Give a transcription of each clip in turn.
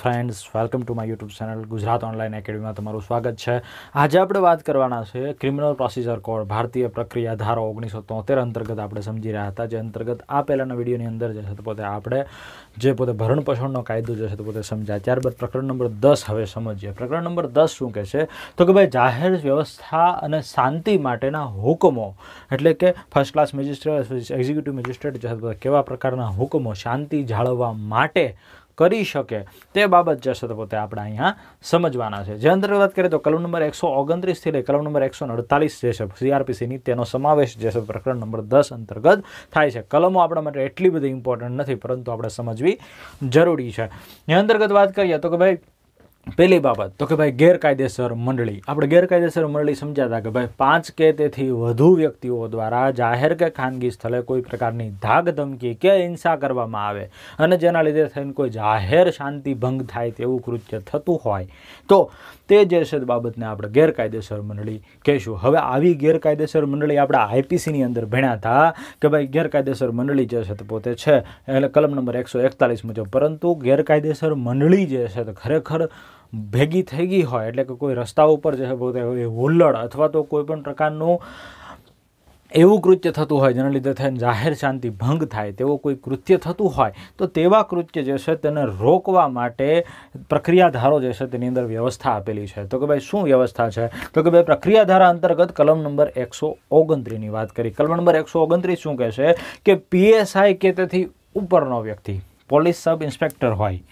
friends welcome to my YouTube channel Gujarat online એકેડમીમાં તમારું સ્વાગત છે આજે આપણે વાત કરવાના છે ક્રિમિનલ પ્રોસિજર કોડ ભારતીય પ્રક્રિયા ધારો ઓગણીસો તોતેર અંતર્ગત આપણે સમજી રહ્યા હતા જે અંતર્ગત આ પહેલાના વિડીયોની અંદર જે છે તો પોતે આપણે જે પોતે ભરણપોષણનો કાયદો જે છે તો પોતે સમજાય ત્યારબાદ પ્રકરણ નંબર દસ હવે સમજીએ પ્રકરણ નંબર દસ શું કહે છે તો કે ભાઈ જાહેર વ્યવસ્થા અને શાંતિ માટેના હુકમો એટલે કે first class magistrate executive magistrate જે કેવા પ્રકારના હુકમો શાંતિ જાળવવા માટે કરી શકે તે બાબત જે છે તે પોતે આપણે અહીંયા સમજવાના છે જે અંતર્ગત વાત કરીએ તો કલમ નંબર એકસો ઓગણત્રીસથી લઈ કલમ નંબર એકસો અડતાલીસ જે છે સીઆરપીસીની તેનો સમાવેશ જે છે પ્રકરણ નંબર દસ અંતર્ગત થાય છે કલમો આપણા માટે એટલી બધી ઇમ્પોર્ટન્ટ નથી પરંતુ આપણે સમજવી જરૂરી છે એ અંતર્ગત વાત કરીએ તો કે ભાઈ પહેલી બાબત તો કે ભાઈ ગેરકાયદેસર મંડળી આપણે ગેરકાયદેસર મંડળી સમજાતા કે ભાઈ પાંચ કે તેથી વધુ વ્યક્તિઓ દ્વારા જાહેર કે ખાનગી સ્થળે કોઈ પ્રકારની ધાક ધમકી કે હિંસા કરવામાં આવે અને જેના લીધે થઈને કોઈ જાહેર શાંતિ ભંગ થાય તેવું કૃત્ય થતું હોય તો તે જે છે બાબતને આપણે ગેરકાયદેસર મંડળી કહેશું હવે આવી ગેરકાયદેસર મંડળી આપણે આઈપીસીની અંદર ભણ્યા હતા કે ભાઈ ગેરકાયદેસર મંડળી જે છે તે પોતે છે એટલે કલમ નંબર એકસો એકતાલીસ મુજબ પરંતુ ગેરકાયદેસર મંડળી જે છે તે ખરેખર ભેગી થઈ ગઈ હોય એટલે કે કોઈ રસ્તા ઉપર જે હોય હુલ્લડ અથવા તો કોઈ પણ પ્રકારનું એવું કૃત્ય થતું હોય જેના લીધે થઈને જાહેર શાંતિ ભંગ થાય તેવો કોઈ કૃત્ય થતું હોય તો તેવા કૃત્ય જે છે તેને રોકવા માટે પ્રક્રિયાધારો જે છે તેની અંદર વ્યવસ્થા આપેલી છે તો કે ભાઈ શું વ્યવસ્થા છે તો કે ભાઈ પ્રક્રિયાધારા અંતર્ગત કલમ નંબર એકસો ઓગણત્રીસની વાત કરી કલમ નંબર એકસો ઓગણત્રીસ શું કહે છે કે પીએસઆઈ કે તેથી ઉપરનો વ્યક્તિ પોલીસ સબ ઇન્સ્પેક્ટર હોય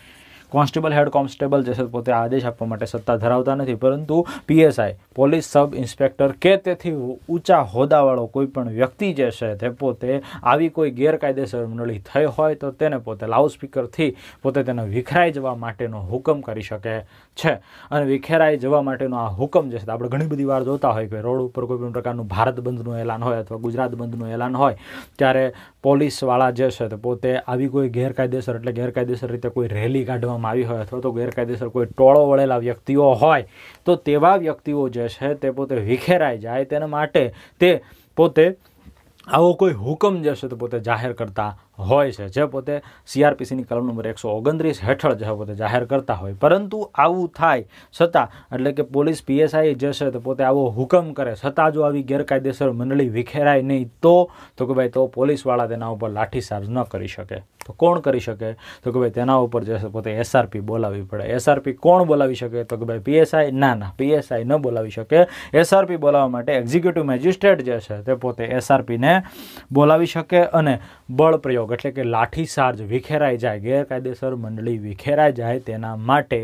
કોન્સ્ટેબલ હેડ કોન્સ્ટેબલ જે છે પોતે આદેશ આપવા માટે સત્તા ધરાવતા નથી પરંતુ પીએસઆઈ પોલીસ સબ ઇન્સ્પેક્ટર કે તેથી ઊંચા હોદાવાળો કોઈ પણ વ્યક્તિ જે છે તે પોતે આવી કોઈ ગેરકાયદેસર મંડળી થઈ હોય તો તેને પોતે લાઉડસ્પીકરથી પોતે તેને વિખેરાઈ જવા માટેનો હુકમ કરી શકે છે અને વિખેરાઈ જવા માટેનો આ હુકમ જે છે આપણે ઘણી બધી વાર જોતા હોય કે રોડ ઉપર કોઈ પણ પ્રકારનું ભારત બંધનું એલાન હોય અથવા ગુજરાત બંધનું એલાન હોય ત્યારે પોલીસવાળા જે છે તે પોતે આવી કોઈ ગેરકાયદેસર એટલે ગેરકાયદેસર રીતે કોઈ રેલી કાઢવા કરવામાં આવી હોય અથવા તો ગેરકાયદેસર કોઈ ટોળો વળેલા વ્યક્તિઓ હોય તો તેવા વ્યક્તિઓ જે છે તે પોતે વિખેરાઈ જાય તેના માટે તે પોતે આવો કોઈ હુકમ જે છે તે પોતે જાહેર કરતા હોય છે જે પોતે સીઆરપીસીની કલમ નંબર એકસો ઓગણત્રીસ હેઠળ જે પોતે જાહેર કરતા હોય પરંતુ આવું થાય છતાં એટલે કે પોલીસ પીએસઆઈ જશે છે તો પોતે આવો હુકમ કરે છતાં જો આવી ગેરકાયદેસર મંડળી વિખેરાય નહીં તો તો કે ભાઈ તો પોલીસવાળા તેના ઉપર લાઠીચાર્જ ન કરી શકે તો કોણ કરી શકે તો કે ભાઈ તેના ઉપર જશે પોતે એસઆરપી બોલાવવી પડે એસઆરપી કોણ બોલાવી શકે તો કે ભાઈ પીએસઆઈ ના ના પીએસઆઈ ન બોલાવી શકે એસઆરપી બોલાવવા માટે એક્ઝિક્યુટિવ મેજિસ્ટ્રેટ જે છે તે પોતે એસઆરપીને બોલાવી શકે અને બળ પ્રયોગ સંજોગ એટલે કે લાઠી લાઠીચાર્જ વિખેરાઈ જાય ગેરકાયદેસર મંડળી વિખેરાઈ જાય તેના માટે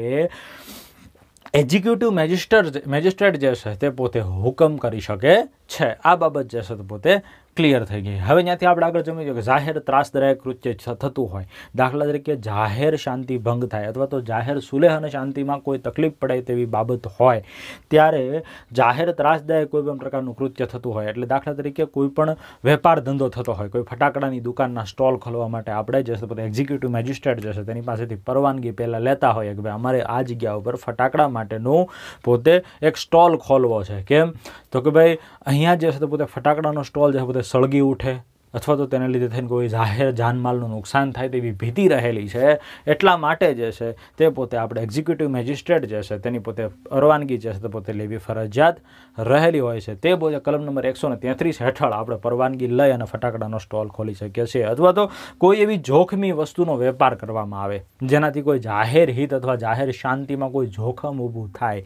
એક્ઝિક્યુટિવ મેજિસ્ટર મેજિસ્ટ્રેટ જે છે તે પોતે હુકમ કરી શકે છે આ બાબત જે છે તે પોતે ક્લિયર થઈ ગઈ હવે ત્યાંથી આપણે આગળ જમી કે જાહેર ત્રાસદાયક કૃત્ય થતું હોય દાખલા તરીકે જાહેર શાંતિ ભંગ થાય અથવા તો જાહેર સુલેહ અને શાંતિમાં કોઈ તકલીફ પડે તેવી બાબત હોય ત્યારે જાહેર ત્રાસદાયક કોઈ પણ પ્રકારનું કૃત્ય થતું હોય એટલે દાખલા તરીકે કોઈ પણ વેપાર ધંધો થતો હોય કોઈ ફટાકડાની દુકાનના સ્ટોલ ખોલવા માટે આપણે જશે બધા એક્ઝિક્યુટિવ મેજિસ્ટ્રેટ જશે તેની પાસેથી પરવાનગી પહેલાં લેતા હોય કે ભાઈ અમારે આ જગ્યા ઉપર ફટાકડા માટેનું પોતે એક સ્ટોલ ખોલવો છે કેમ તો કે ભાઈ અહીંયા જશે તો પોતે ફટાકડાનો સ્ટોલ જે છે સળગી ઉઠે અથવા તો તેને લીધે થઈને કોઈ જાહેર જાનમાલનું નુકસાન થાય તેવી ભીતિ રહેલી છે એટલા માટે જે છે તે પોતે આપણે એક્ઝિક્યુટિવ મેજિસ્ટ્રેટ જે છે તેની પોતે પરવાનગી જે છે તે પોતે લેવી ફરજિયાત રહેલી હોય છે તે પોતે કલમ નંબર એકસો ને તેત્રીસ હેઠળ આપણે પરવાનગી લઈ અને ફટાકડાનો સ્ટોલ ખોલી શકીએ છીએ અથવા તો કોઈ એવી જોખમી વસ્તુનો વેપાર કરવામાં આવે જેનાથી કોઈ જાહેર હિત અથવા જાહેર શાંતિમાં કોઈ જોખમ ઊભું થાય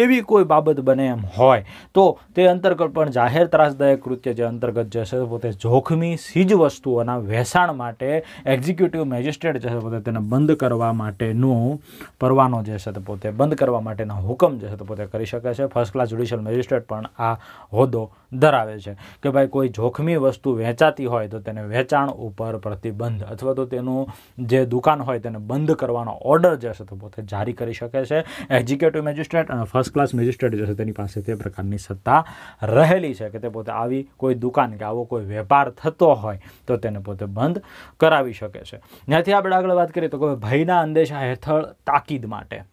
તેવી કોઈ બાબત બને એમ હોય તો તે અંતર્ગત પણ જાહેર ત્રાસદાયક કૃત્ય જે અંતર્ગત જે છે પોતે જોખમી પ્રકારની ચીજ વસ્તુઓના વેસાણ માટે એક્ઝિક્યુટિવ મેજિસ્ટ્રેટ જે છે પોતે તેને બંધ કરવા માટેનું પરવાનો જે છે તે પોતે બંધ કરવા માટેના હુકમ જે છે તે પોતે કરી શકે છે ફર્સ્ટ ક્લાસ જ્યુડિશિયલ મેજિસ્ટ્રેટ પણ આ હોદ્દો ધરાવે છે કે ભાઈ કોઈ જોખમી વસ્તુ વેચાતી હોય તો તેને વેચાણ ઉપર પ્રતિબંધ અથવા તો તેનું જે દુકાન હોય તેને બંધ કરવાનો ઓર્ડર જે છે તે પોતે જારી કરી શકે છે એક્ઝિક્યુટિવ મેજિસ્ટ્રેટ અને ફર્સ્ટ ક્લાસ મેજિસ્ટ્રેટ જે છે તેની પાસે તે પ્રકારની સત્તા રહેલી છે કે તે પોતે આવી કોઈ દુકાન કે આવો કોઈ વેપાર થતો શકતો હોય તો તેને પોતે બંધ કરાવી શકે છે ત્યાંથી આપણે આગળ વાત કરીએ તો ભયના અંદેશા હેઠળ તાકીદ માટે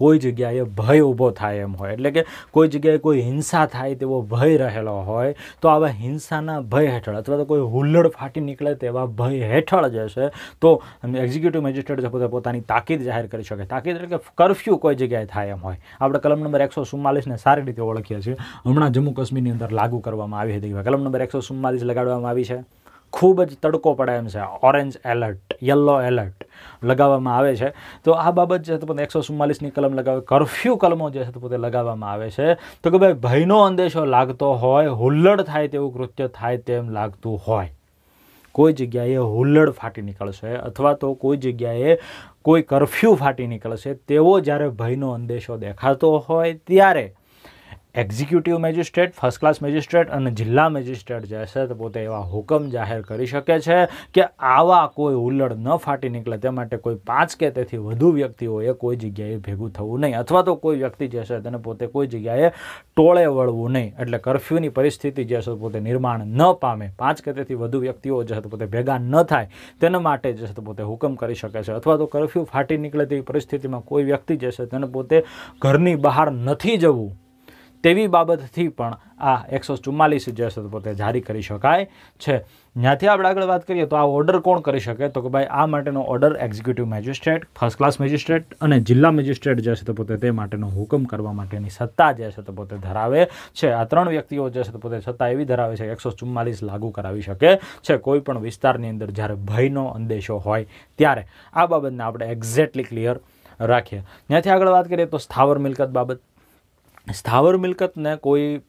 કોઈ જગ્યાએ ભય ઊભો થાય એમ હોય એટલે કે કોઈ જગ્યાએ કોઈ હિંસા થાય તેવો ભય રહેલો હોય તો આવા હિંસાના ભય હેઠળ અથવા તો કોઈ હુલ્લડ ફાટી નીકળે તેવા ભય હેઠળ જશે તો એક્ઝિક્યુટિવ મેજિસ્ટ્રેટ પોતે પોતાની તાકીદ જાહેર કરી શકે તાકીદ એટલે કે કરફ્યુ કોઈ જગ્યાએ થાય એમ હોય આપણે કલમ નંબર એકસો ચુમ્માલીસને સારી રીતે ઓળખીએ છીએ હમણાં જમ્મુ કાશ્મીરની અંદર લાગુ કરવામાં આવી હતી કલમ નંબર એકસો ચુમ્માલીસ લગાડવામાં આવી છે ખૂબ જ તડકો પડે એમ છે ઓરેન્જ એલર્ટ યલો એલર્ટ લગાવવામાં આવે છે તો આ બાબત જે પોતે એકસો ચુમ્માલીસની કલમ લગાવે કરફ્યુ કલમો જે છે તો પોતે લગાવવામાં આવે છે તો કે ભાઈ ભયનો અંદેશો લાગતો હોય હુલ્લડ થાય તેવું કૃત્ય થાય તેમ લાગતું હોય કોઈ જગ્યાએ હુલ્લડ ફાટી નીકળશે અથવા તો કોઈ જગ્યાએ કોઈ કરફ્યુ ફાટી નીકળશે તેવો જ્યારે ભયનો અંદેશો દેખાતો હોય ત્યારે executive magistrate first class magistrate અને જિલ્લા મેજિસ્ટ્રેટ જે છે તે પોતે એવા હુકમ જાહેર કરી શકે છે કે આવા કોઈ ઉલ્લડ ન ફાટી નીકળે તે માટે કોઈ પાંચ કે તેથી વધુ વ્યક્તિઓએ કોઈ જગ્યાએ ભેગું થવું નહીં અથવા તો કોઈ વ્યક્તિ જે છે તેને પોતે કોઈ જગ્યાએ ટોળે વળવું નહીં એટલે કરફ્યુની પરિસ્થિતિ જે છે પોતે નિર્માણ ન પામે પાંચ કે તેથી વધુ વ્યક્તિઓ જે છે પોતે ભેગા ન થાય તેના માટે જે છે પોતે હુકમ કરી શકે છે અથવા તો કરફ્યુ ફાટી નીકળે તેવી પરિસ્થિતિમાં કોઈ વ્યક્તિ જે છે તેને પોતે ઘરની બહાર નથી જવું તેવી બાબતથી પણ આ એકસો ચુમ્માલીસ જે છે પોતે જારી કરી શકાય છે જ્યાંથી આપણે આગળ વાત કરીએ તો આ ઓર્ડર કોણ કરી શકે તો કે ભાઈ આ માટેનો order executive magistrate first class magistrate અને જિલ્લા મેજિસ્ટ્રેટ જે છે તો પોતે તે માટેનો હુકમ કરવા માટેની સત્તા જે છે તો પોતે ધરાવે છે આ ત્રણ વ્યક્તિઓ જે છે તો પોતે સત્તા એવી ધરાવે છે એકસો ચુમ્માલીસ લાગુ કરાવી શકે છે કોઈ પણ વિસ્તારની અંદર જ્યારે ભયનો અંદેશો હોય ત્યારે આ બાબતને આપણે એક્ઝેક્ટલી ક્લિયર રાખીએ જ્યાંથી આગળ વાત કરીએ તો સ્થાવર મિલકત બાબત સ્થાવર મિલકતને કોઈ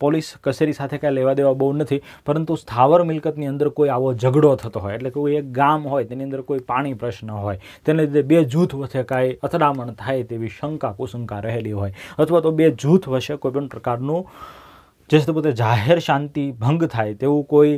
પોલીસ કચેરી સાથે કાંઈ લેવા દેવા બહુ નથી પરંતુ સ્થાવર મિલકતની અંદર કોઈ આવો ઝઘડો થતો હોય એટલે કોઈ એક ગામ હોય તેની અંદર કોઈ પાણી પ્રશ્ન હોય તેને લીધે બે જૂથ વચ્ચે કાંઈ અથડામણ થાય તેવી શંકા કુશંકા રહેલી હોય અથવા તો બે જૂથ વચ્ચે કોઈપણ પ્રકારનું જે પોતે જાહેર શાંતિ ભંગ થાય તેવું કોઈ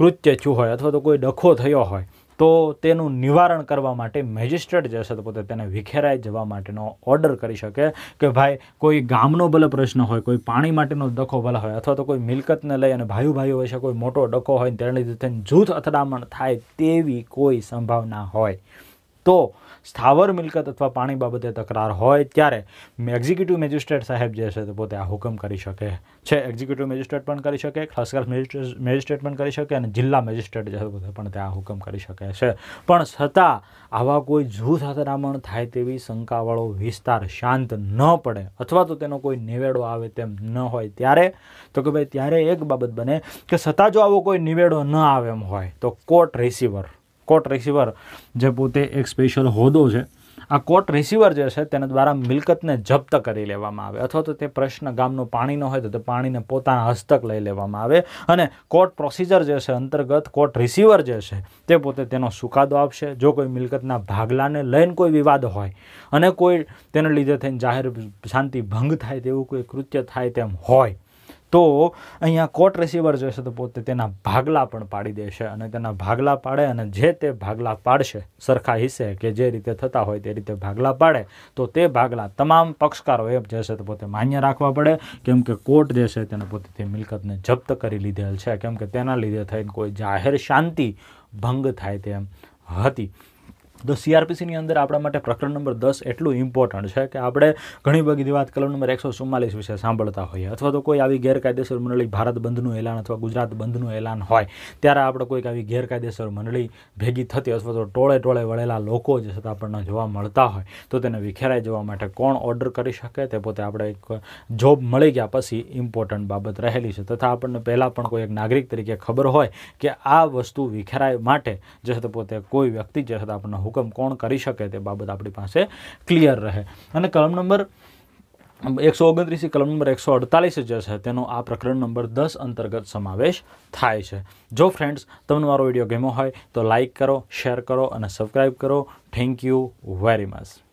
કૃત્ય થયું હોય અથવા તો કોઈ ડખો થયો હોય તો તેનું નિવારણ કરવા માટે મેજિસ્ટ્રેટ જે છે તો પોતે તેને વિખેરાઈ જવા માટેનો ઓર્ડર કરી શકે કે ભાઈ કોઈ ગામનો ભલે પ્રશ્ન હોય કોઈ પાણી માટેનો ડખો ભલે હોય અથવા તો કોઈ મિલકતને લઈ અને ભાઈઓ ભાઈઓ હોય છે કોઈ મોટો ડખો હોય તેને લીધે જૂથ અથડામણ થાય તેવી કોઈ સંભાવના હોય તો સ્થાવર મિલકત અથવા પાણી બાબતે તકરાર હોય ત્યારે એક્ઝિક્યુટિવ મેજિસ્ટ્રેટ સાહેબ જે છે તે પોતે આ હુકમ કરી શકે છે એક્ઝિક્યુટિવ મેજિસ્ટ્રેટ પણ કરી શકે ખાસ ખાસ મેજિસ્ટ્રેટ પણ કરી શકે અને જિલ્લા મેજિસ્ટ્રેટ જે છે પોતે પણ તે આ હુકમ કરી શકે છે પણ છતાં આવા કોઈ જૂથ અથડામણ થાય તેવી શંકાવાળો વિસ્તાર શાંત ન પડે અથવા તો તેનો કોઈ નિવેડો આવે તેમ ન હોય ત્યારે તો કે ભાઈ ત્યારે એક બાબત બને કે છતાં જો આવો કોઈ નિવેડો ન આવે એમ હોય તો કોર્ટ રિસીવર કોટ રિસીવર જે પોતે એક સ્પેશિયલ હોદ્દો છે આ કોર્ટ રિસીવર જે છે તેના દ્વારા મિલકતને જપ્ત કરી લેવામાં આવે અથવા તો તે પ્રશ્ન ગામનું પાણીનો હોય તો તે પાણીને પોતાના હસ્તક લઈ લેવામાં આવે અને કોર્ટ પ્રોસિજર જે છે અંતર્ગત કોર્ટ રિસીવર જે છે તે પોતે તેનો સુકાદો આપશે જો કોઈ મિલકતના ભાગલાને લઈને કોઈ વિવાદ હોય અને કોઈ તેને લીધે થઈને જાહેર શાંતિ ભંગ થાય તેવું કોઈ કૃત્ય થાય તેમ હોય તો અહીંયા કોર્ટ રિસીવર જે તો પોતે તેના ભાગલા પણ પાડી દેશે અને તેના ભાગલા પાડે અને જે તે ભાગલા પાડશે સરખા હિસ્સે કે જે રીતે થતા હોય તે રીતે ભાગલા પાડે તો તે ભાગલા તમામ પક્ષકારો એ જશે તો પોતે માન્ય રાખવા પડે કેમ કે કોર્ટ જે છે તેને પોતે તે મિલકતને જપ્ત કરી લીધેલ છે કેમ કે તેના લીધે થઈને કોઈ જાહેર શાંતિ ભંગ થાય તેમ હતી તો સીઆરપીસીની અંદર આપણા માટે પ્રકરણ નંબર દસ એટલું ઇમ્પોર્ટન્ટ છે કે આપણે ઘણી બધી વાત કલમ નંબર એકસો ચુમ્માલીસ વિશે સાંભળતા હોઈએ અથવા તો કોઈ આવી ગેરકાયદેસર મંડળી ભારત બંધનું એલાન અથવા ગુજરાત બંધનું એલાન હોય ત્યારે આપણે કોઈક આવી ગેરકાયદેસર મંડળી ભેગી થતી અથવા તો ટોળે ટોળે વળેલા લોકો જે છતાં આપણને જોવા મળતા હોય તો તેને વિખેરાઈ જવા માટે કોણ ઓર્ડર કરી શકે તે પોતે આપણે એક જોબ મળી ગયા પછી ઇમ્પોર્ટન્ટ બાબત રહેલી છે તથા આપણને પહેલાં પણ કોઈ એક નાગરિક તરીકે ખબર હોય કે આ વસ્તુ વિખેરાય માટે જે પોતે કોઈ વ્યક્તિ જે આપણને હુક હુકમ કોણ કરી શકે તે બાબત આપણી પાસે ક્લિયર રહે અને કલમ નંબર એકસો ઓગણત્રીસથી કલમ નંબર એકસો અડતાલીસ જે છે તેનો આ પ્રકરણ નંબર દસ અંતર્ગત સમાવેશ થાય છે જો ફ્રેન્ડ્સ તમને મારો વિડીયો ગમ્યો હોય તો લાઇક કરો શેર કરો અને સબસ્ક્રાઈબ કરો થેન્ક યુ વેરી મચ